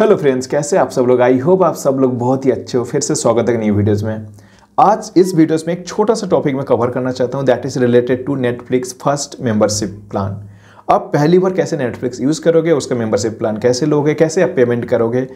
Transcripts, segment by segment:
hello friends कैसे आप सब लोग आई होप आप सब लोग बहुत ही अच्छे हो फिर से स्वागत है न्यू वीडियोस में आज इस वीडियोस में एक छोटा सा टॉपिक मैं कवर करना चाहता हूँ that is related to Netflix first membership plan आप पहली बार कैसे नेटफ्लिक्स यूज़ करोगे उसका मेंबरशिप प्लान कैसे लोगे कैसे आप पेमेंट करोगे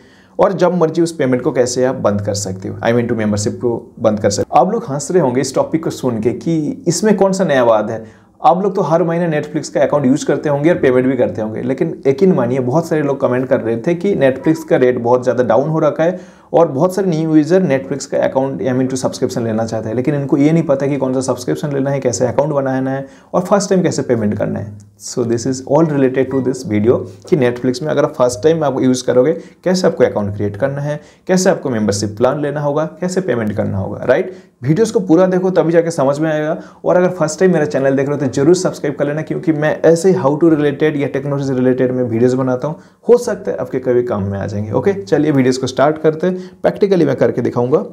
और जब मर्जी उस पेमेंट को कैसे आप बंद कर सकते हो आई मीन टू मेंबरशिप को बंद कर सकते हो आप लोग हंस रहे होंगे इस टॉपिक को सुन के कि इसमें कौन सा नया वाद है आप लोग तो हर महीने नेटफ्लिक्स का अकाउंट यूज करते होंगे और पेमेंट भी करते होंगे लेकिन यकीन मानिए बहुत सारे लोग कमेंट कर रहे थे कि नेटफ्लिक्स का रेट बहुत ज़्यादा डाउन हो रखा है और बहुत सारे न्यू यूज़र नेटफ्लिक्स का account I mean to subscription लेना चाहते हैं लेकिन इनको ये नहीं पता कि कौन सा सब्सक्रिप्शन लेना है कैसे अकाउंट बनाना है और फर्स्ट टाइम कैसे पेमेंट करना है so this is all related to this video कि नेटफ्लिक्स में अगर फर्स्ट टाइम आप यूज़ करोगे कैसे आपको अकाउंट क्रिएट करना है कैसे आपको मेंबरशिप प्लान लेना होगा कैसे पेमेंट करना होगा राइट वीडियोस को पूरा देखो तभी जाके समझ में आएगा और अगर फर्स्ट टाइम मेरा चैनल देख रहे हो तो जरूर सब्सक्राइब कर लेना क्योंकि मैं ऐसे ही हाउ टू रिलेटेड या टेक्नोलॉजी रिलेटेड में वीडियोस बनाता हूँ हो सकता है आपके कभी काम में आ जाएंगे ओके चलिए वीडियोस को स्टार्ट करते हैं प्रैक्टिकली मैं करके दिखाऊंगा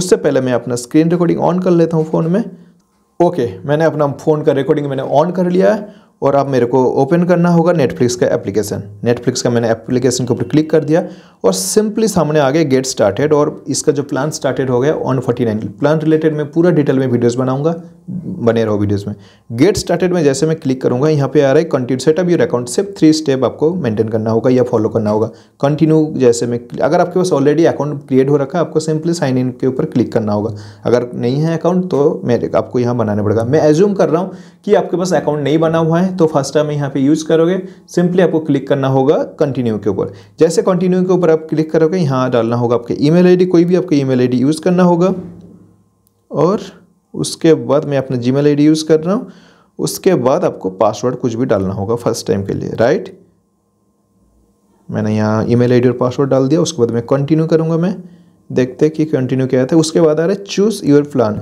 उससे पहले मैं अपना स्क्रीन रिकॉर्डिंग ऑन कर लेता हूँ फ़ोन में ओके मैंने अपना फ़ोन का रिकॉर्डिंग मैंने ऑन कर लिया है और अब मेरे को ओपन करना होगा नेटफ्लिक्स का एप्लीकेशन नेटफ्लिक्स का मैंने एप्लीकेशन के ऊपर क्लिक कर दिया और सिंपली सामने आ गए गेट स्टार्टेड और इसका जो प्लान स्टार्टेड हो गया on forty nine plan related मैं पूरा डिटेल में वीडियोस बनाऊंगा बने रहो वीडियोस में गेट स्टार्टेड में जैसे मैं क्लिक करूँगा यहाँ पर आ रहा है कंटिन्यू सेटअप योर अकाउंट सिर्फ थ्री स्टेप आपको मेंटेन करना होगा या फॉलो करना होगा कंटिन्यू जैसे मैं अगर आपके पास ऑलरेडी अकाउंट क्रिएट हो रखा है आपको सिंपली साइन इन के ऊपर क्लिक करना होगा अगर नहीं है अकाउंट तो मेरे आपको यहाँ बनाना पड़ेगा मैं एज्यूम कर रहा हूँ कि आपके पास अकाउंट नहीं बना हुआ है तो फर्स्ट टाइम यहाँ पे यूज़ करोगे सिंपली आपको क्लिक करना होगा कंटिन्यू के ऊपर जैसे कंटिन्यू के ऊपर आप क्लिक करोगे यहाँ डालना होगा आपके ईमेल आईडी कोई भी आपके ईमेल आईडी यूज़ करना होगा और उसके बाद मैं अपना जी मेल यूज़ कर रहा हूँ उसके बाद आपको पासवर्ड कुछ भी डालना होगा फर्स्ट टाइम के लिए राइट मैंने यहाँ ईमेल मेल और पासवर्ड डाल दिया उसके बाद मैं कंटिन्यू करूँगा मैं देखते कि कंटिन्यू क्या था उसके बाद आ रहा है चूज़ योर प्लान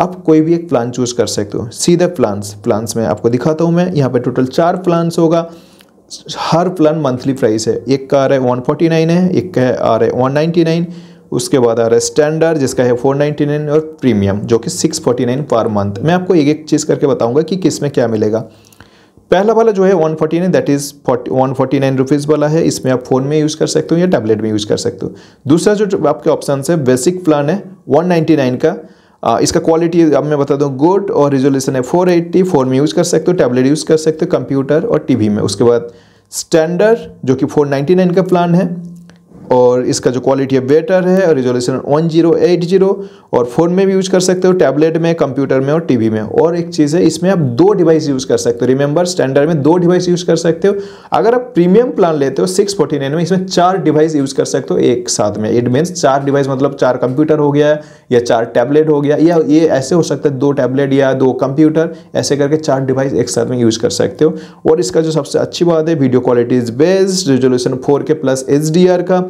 आप कोई भी एक प्लान चूज़ कर सकते हो सीधे प्लान्स प्लान्स में आपको दिखाता हूँ मैं यहाँ पे टोटल चार प्लान्स होगा हर प्लान मंथली प्राइस है एक का आ रहा है वन फोर्टी नाइन है एक का आ रहा है वन नाइन्टी नाइन उसके बाद आ रहा है स्टैंडर्ड जिसका है फोर नाइन्टी नाइन और प्रीमियम जो कि six forty nine per month मैं आपको एक एक चीज़ करके बताऊँगा कि किस में क्या मिलेगा पहला वाला जो है one forty nine that is forty one forty nine rupees वाला है इसमें आप फ़ोन में यूज़ कर सकते हो या टैबलेट में यूज़ कर सकते हो दूसरा जो आपके ऑप्शन है बेसिक प्लान है वन नाइन्टी नाइन का आ, uh, इसका क्वालिटी अब मैं बता दूं गुड और रिजोल्यूशन है 480 फोन में यूज़ कर सकते हो टैबलेट यूज़ कर सकते हो कंप्यूटर और टीवी में उसके बाद स्टैंडर्ड जो कि 499 का प्लान है और इसका जो क्वालिटी है बेटर है resolution one zero eight zero और फ़ोन में भी यूज़ कर सकते हो टैबलेट में कंप्यूटर में और टीवी में और एक चीज़ है इसमें आप दो डिवाइस यूज़ कर सकते हो रिमेंबर स्टैंडर्ड में दो डिवाइस यूज़ कर सकते हो अगर आप प्रीमियम प्लान लेते हो सिक्स में इसमें चार डिवाइस यूज़ कर सकते हो एक साथ में इट मीन्स चार डिवाइस मतलब चार कंप्यूटर हो गया या चार टैबलेट हो गया या ये ऐसे हो सकता है दो टैबलेट या दो कंप्यूटर ऐसे करके चार डिवाइस एक साथ में यूज़ कर सकते हो और इसका जो सबसे अच्छी बात है video quality is best resolution four K plus H का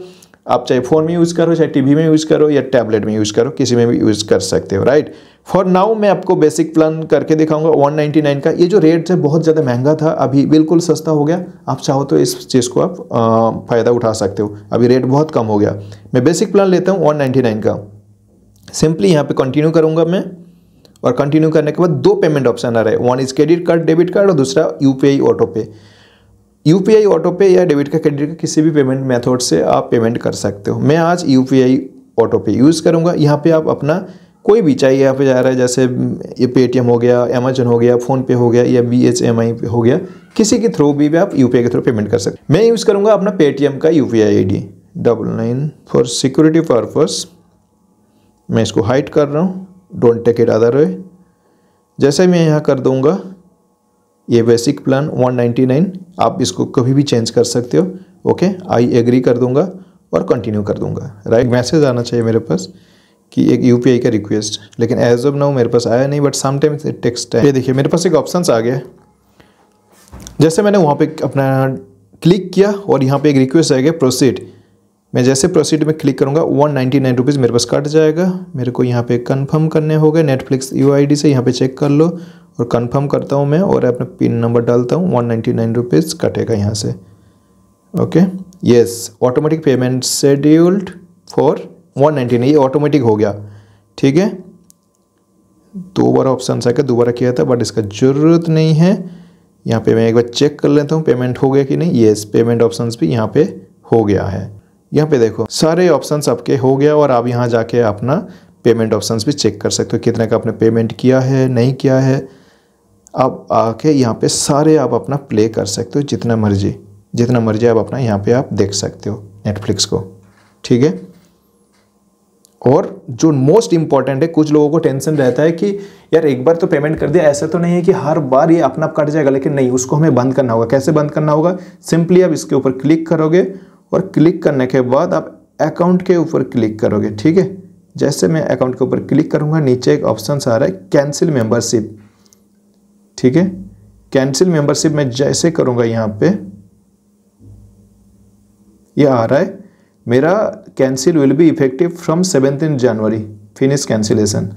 आप चाहे फ़ोन में यूज़ करो चाहे टीवी में यूज़ करो या टैबलेट में यूज़ करो किसी में भी यूज़ कर सकते हो राइट फॉर नाउ मैं आपको बेसिक प्लान करके दिखाऊंगा 199 का ये जो रेट है बहुत ज़्यादा महंगा था अभी बिल्कुल सस्ता हो गया आप चाहो तो इस चीज़ को आप फ़ायदा उठा सकते हो अभी रेट बहुत कम हो गया मैं बेसिक प्लान लेता हूँ वन का सिंपली यहाँ पर कंटिन्यू करूंगा मैं और कंटिन्यू करने के बाद दो पेमेंट ऑप्शन आ रहे हैं one is credit card debit card और दूसरा UPI auto pay U P I auto pay या डेबिट का क्रेडिट का किसी भी पेमेंट मेथड से आप पेमेंट कर सकते हो मैं आज U P I auto pay use करूँगा यहाँ पे आप अपना कोई भी चाहिए यहाँ पे जा रहा है जैसे ये पेटीएम हो गया अमेजन हो गया फ़ोनपे हो गया या बी एच एम आई हो गया किसी के थ्रू भी, भी आप यू के थ्रू पेमेंट कर सकते मैं यूज़ करूँगा अपना पेटीएम का U P I double nine for security purpose मैं इसको हाइट कर रहा हूँ don't take it other way जैसे मैं यहाँ कर दूँगा ये बेसिक प्लान 199 आप इसको कभी भी चेंज कर सकते हो ओके आई एग्री कर दूंगा और कंटिन्यू कर दूंगा राइट मैसेज आना चाहिए मेरे पास कि एक यू का रिक्वेस्ट लेकिन एज ऑफ नाउ मेरे पास आया नहीं बट समटाइम्स इट टेक्स्ट है ये देखिए मेरे पास एक ऑप्शन आ गया जैसे मैंने वहाँ पे अपना क्लिक किया और यहाँ पे एक रिक्वेस्ट आएगा प्रोसीड मैं जैसे प्रोसीड में क्लिक करूँगा वन नाइन्टी नाइन रुपीज़ मेरे पास कट जाएगा मेरे को यहाँ पे कंफर्म करने होगा नेटफ्लिक्स यू आई डी से यहाँ पे चेक कर लो और कंफर्म करता हूँ मैं और अपना पिन नंबर डालता हूँ वन नाइन्टी नाइन रुपीज़ कटेगा यहाँ से okay yes automatic payment scheduled for one ninety ये ऑटोमेटिक हो गया ठीक है दो बार ऑप्शन आकर दोबारा किया था बट इसका ज़रूरत नहीं है यहाँ पे मैं एक बार चेक कर लेता हूँ पेमेंट हो गया कि नहीं येस पेमेंट ऑप्शंस भी यहाँ पे हो गया है यहाँ पे देखो सारे ऑप्शंस आपके हो गया और आप यहाँ जाके अपना पेमेंट ऑप्शंस भी चेक कर सकते हो कितने का आपने पेमेंट किया है नहीं किया है आप आके यहाँ पे सारे आप अपना प्ले कर सकते हो जितना मर्जी जितना मर्जी आप अपना यहाँ पे आप देख सकते हो नेटफ्लिक्स को ठीक है और जो मोस्ट इंपॉर्टेंट है कुछ लोगों को टेंशन रहता है कि यार एक बार तो पेमेंट कर दिया ऐसा तो नहीं है कि हर बार ये अपना आप कट जाएगा लेकिन नहीं उसको हमें बंद करना होगा कैसे बंद करना होगा सिंपली आप इसके ऊपर क्लिक करोगे और क्लिक करने के बाद आप अकाउंट के ऊपर क्लिक करोगे ठीक है जैसे मैं अकाउंट के ऊपर क्लिक करूंगा नीचे एक ऑप्शन आ रहा है कैंसिल मेंबरशिप ठीक है कैंसिल मेंबरशिप मैं जैसे करूँगा यहाँ पे ये यह आ रहा है मेरा cancel will be effective from seventeen January finish cancellation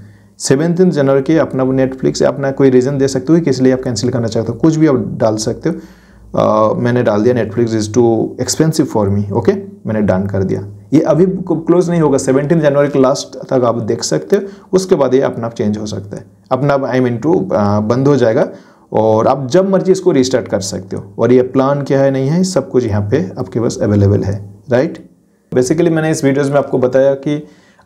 seventeen January के अपना नेटफ्लिक्स अपना कोई रीज़न दे सकते हो कि किस लिए आप कैंसिल करना चाहते हो कुछ भी आप डाल सकते हो मैंने डाल दिया Netflix is too expensive for me okay मैंने डन कर दिया ये अभी क्लोज नहीं होगा सेवनटीन जनवरी के लास्ट तक आप देख सकते हो उसके बाद ये अपना आप चेंज हो सकता है अपना आई मीन टू बंद हो जाएगा और आप जब मर्जी इसको रिस्टार्ट कर सकते हो और ये प्लान क्या है नहीं है सब कुछ यहाँ पे आपके पास अवेलेबल है राइट बेसिकली मैंने इस वीडियोज़ में आपको बताया कि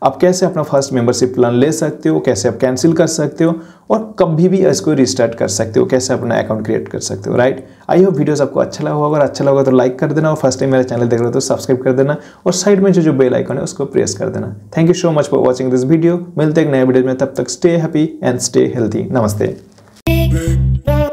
आप कैसे अपना फर्स्ट मेंबरशिप प्लान ले सकते हो कैसे आप कैंसिल कर सकते हो और कभी भी इसको रिस्टार्ट कर सकते हो कैसे अपना अकाउंट क्रिएट कर सकते हो राइट आई होप वीडियोस आपको अच्छा लगा होगा अगर अच्छा लगा तो लाइक कर देना और फर्स्ट टाइम मेरा चैनल देख रहे हो तो सब्सक्राइब कर देना और साइड में जो जो बेल आइकन है उसको प्रेस कर देना thank you so much for watching this video मिलते हैं नए वीडियो में तब तक stay happy and stay healthy नमस्ते